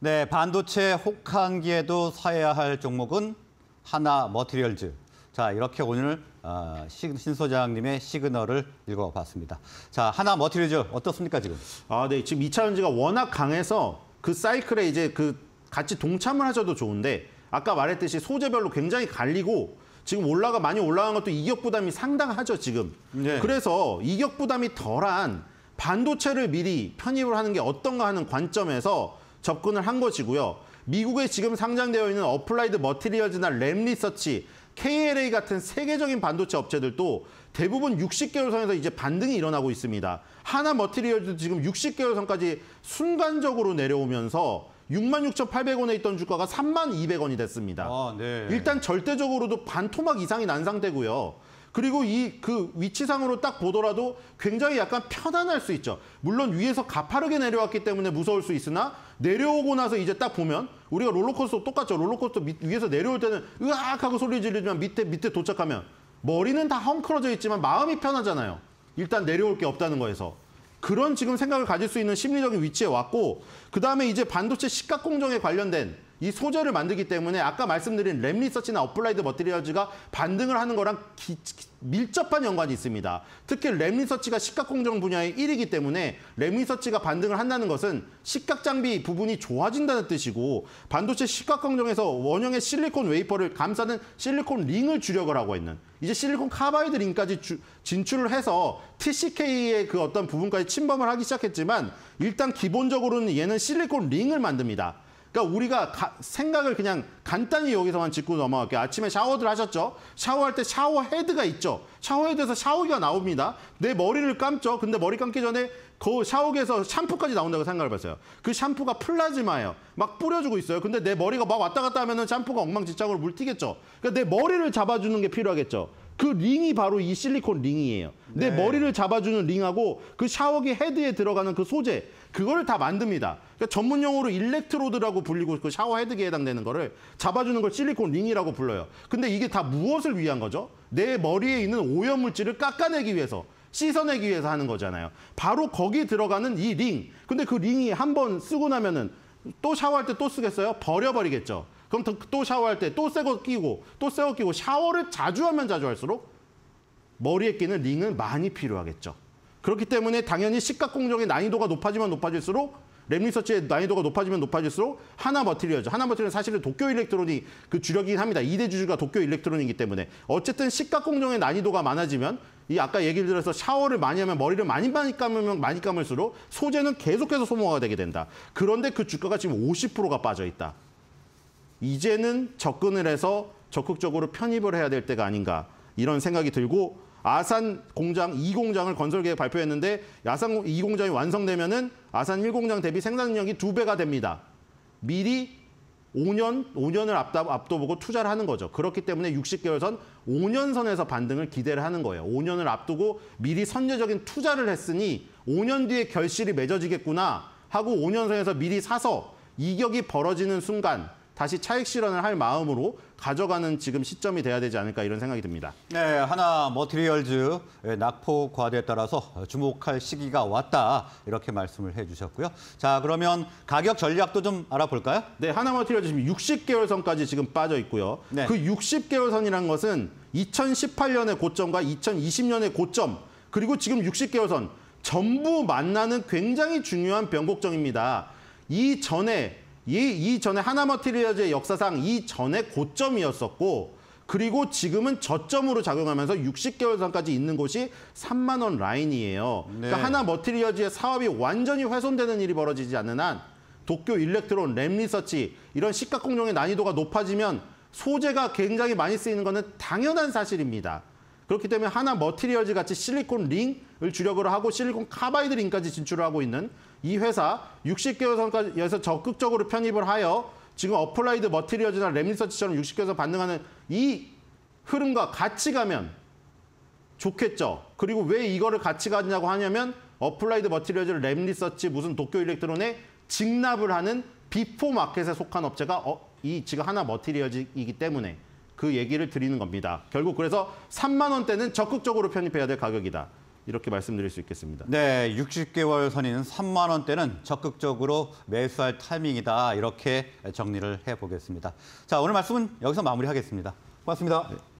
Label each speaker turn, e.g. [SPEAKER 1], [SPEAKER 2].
[SPEAKER 1] 네, 반도체 혹한기에도 사야 할 종목은 하나 머티리얼즈. 자, 이렇게 오늘 어, 신 소장님의 시그널을 읽어봤습니다. 자, 하나 머티리얼즈 어떻습니까, 지금? 아, 네. 지금 이차
[SPEAKER 2] 전지가 워낙 강해서 그 사이클에 이제 그 같이 동참을 하셔도 좋은데 아까 말했듯이 소재별로 굉장히 갈리고 지금 올라가 많이 올라간 것도 이격 부담이 상당하죠, 지금. 네. 그래서 이격 부담이 덜한 반도체를 미리 편입을 하는 게 어떤가 하는 관점에서 접근을 한 것이고요. 미국에 지금 상장되어 있는 어플라이드 머티리얼즈나 램 리서치, KLA 같은 세계적인 반도체 업체들도 대부분 60개월선에서 이제 반등이 일어나고 있습니다. 하나 머티리얼도 지금 60개월선까지 순간적으로 내려오면서 66,800원에 있던 주가가 32,000원이 됐습니다. 아, 네. 일단 절대적으로도 반토막 이상이 난 상태고요. 그리고 이 그 위치상으로 딱 보더라도 굉장히 약간 편안할 수 있죠. 물론 위에서 가파르게 내려왔기 때문에 무서울 수 있으나 내려오고 나서 이제 딱 보면 우리가 롤러코스터 똑같죠. 롤러코스터 밑, 위에서 내려올 때는 으악 하고 소리 지르지만 밑에 밑에 도착하면 머리는 다 헝클어져 있지만 마음이 편하잖아요. 일단 내려올 게 없다는 거에서. 그런 지금 생각을 가질 수 있는 심리적인 위치에 왔고 그 다음에 이제 반도체 시각 공정에 관련된 이 소재를 만들기 때문에 아까 말씀드린 램 리서치나 어플라이드 머티리얼즈가 반등을 하는 거랑 기, 밀접한 연관이 있습니다. 특히 램 리서치가 시각공정 분야의 1위이기 때문에 램 리서치가 반등을 한다는 것은 시각장비 부분이 좋아진다는 뜻이고 반도체 시각공정에서 원형의 실리콘 웨이퍼를 감싸는 실리콘 링을 주력을 하고 있는 이제 실리콘 카바이드 링까지 주, 진출을 해서 TCK의 그 어떤 부분까지 침범을 하기 시작했지만 일단 기본적으로는 얘는 실리콘 링을 만듭니다. 그러니까 우리가 가, 생각을 그냥 간단히 여기서만 짚고 넘어갈게요. 아침에 샤워들 하셨죠? 샤워할 때 샤워 헤드가 있죠? 샤워 헤드에서 샤워기가 나옵니다. 내 머리를 감죠? 근데 머리 감기 전에 그 샤워기에서 샴푸까지 나온다고 생각해봤어요. 을그 샴푸가 플라즈마예요. 막 뿌려주고 있어요. 근데 내 머리가 막 왔다 갔다 하면 은 샴푸가 엉망진창으로 물튀겠죠? 그러니까 내 머리를 잡아주는 게 필요하겠죠? 그 링이 바로 이 실리콘 링이에요. 내 네. 머리를 잡아주는 링하고 그 샤워기 헤드에 들어가는 그 소재 그거를다 만듭니다. 그러니까 전문 용어로 일렉트로드라고 불리고 그 샤워 헤드기에 해당되는 거를 잡아주는 걸 실리콘 링이라고 불러요. 근데 이게 다 무엇을 위한 거죠? 내 머리에 있는 오염 물질을 깎아내기 위해서 씻어내기 위해서 하는 거잖아요. 바로 거기 들어가는 이 링. 근데 그 링이 한 번 쓰고 나면은 또 샤워할 때 또 쓰겠어요? 버려버리겠죠. 그럼 또, 샤워할 때 또 새 거 끼고 또 새 거 끼고 샤워를 자주 하면 자주 할수록 머리에 끼는 링은 많이 필요하겠죠. 그렇기 때문에 당연히 시각 공정의 난이도가 높아지면 높아질수록 램 리서치의 난이도가 높아지면 높아질수록 하나 버티리얼죠 하나 버티리은 사실은 도쿄 일렉트론이 그 주력이긴 합니다. 이대 주주가 도쿄 일렉트론이기 때문에. 어쨌든 시각 공정의 난이도가 많아지면 이 아까 얘기를 들어서 샤워를 많이 하면 머리를 많이 많이 감으면 많이 감을수록 소재는 계속해서 소모가 되게 된다. 그런데 그 주가가 지금 50%가 빠져 있다. 이제는 접근을 해서 적극적으로 편입을 해야 될 때가 아닌가 이런 생각이 들고 아산 공장 2공장을 건설 계획 발표했는데 아산 2공장이 완성되면은 아산 1공장 대비 생산력이 두배가 됩니다. 미리 5년, 5년을 앞다, 앞둬보고 투자를 하는 거죠. 그렇기 때문에 60개월 선, 5년 선에서 반등을 기대를 하는 거예요. 5년을 앞두고 미리 선제적인 투자를 했으니 5년 뒤에 결실이 맺어지겠구나 하고 5년 선에서 미리 사서 이격이 벌어지는 순간 다시 차익 실현을 할 마음으로 가져가는 지금 시점이 돼야 되지 않을까 이런 생각이 듭니다.
[SPEAKER 1] 네, 하나 머티리얼즈 뭐 예, 낙폭 과대에 따라서 주목할 시기가 왔다 이렇게 말씀을 해주셨고요. 자, 그러면 가격 전략도 좀 알아볼까요? 네, 하나 머티리얼즈 지금 60개월선까지 지금
[SPEAKER 2] 빠져 있고요. 네. 그 60개월선이란 것은 2018년의 고점과 2020년의 고점 그리고 지금 60개월선 전부 만나는 굉장히 중요한 변곡점입니다. 이전에 이, 이전에 하나머티리얼즈의 역사상 이전에 고점이었었고 그리고 지금은 저점으로 작용하면서 60개월 선까지 있는 곳이 3만 원 라인이에요. 그러니까 네. 그러니까 하나 머티리어즈의 사업이 완전히 훼손되는 일이 벌어지지 않는 한 도쿄 일렉트론, 램리서치 이런 시가 공룡의 난이도가 높아지면 소재가 굉장히 많이 쓰이는 것은 당연한 사실입니다. 그렇기 때문에 하나 머티리얼즈 같이 실리콘 링을 주력으로 하고 실리콘 카바이드 링까지 진출을 하고 있는 이 회사 60개월 선까지에서 적극적으로 편입을 하여 지금 어플라이드 머티리얼즈나 랩리서치처럼 6 0개에서 반등하는 이 흐름과 같이 가면 좋겠죠. 그리고 왜 이거를 같이 가냐고 하냐면 어플라이드 머티리얼즈 랩리서치 무슨 도쿄 일렉트론에 직납을 하는 비포 마켓에 속한 업체가 어, 이 지금 하나 머티리얼즈이기 때문에 그 얘기를 드리는 겁니다. 결국 그래서 3만 원대는 적극적으로 편입해야 될 가격이다. 이렇게 말씀드릴 수 있겠습니다.
[SPEAKER 1] 네, 60개월 선인 3만 원대는 적극적으로 매수할 타이밍이다. 이렇게 정리를 해보겠습니다. 자, 오늘 말씀은 여기서 마무리하겠습니다. 고맙습니다. 네.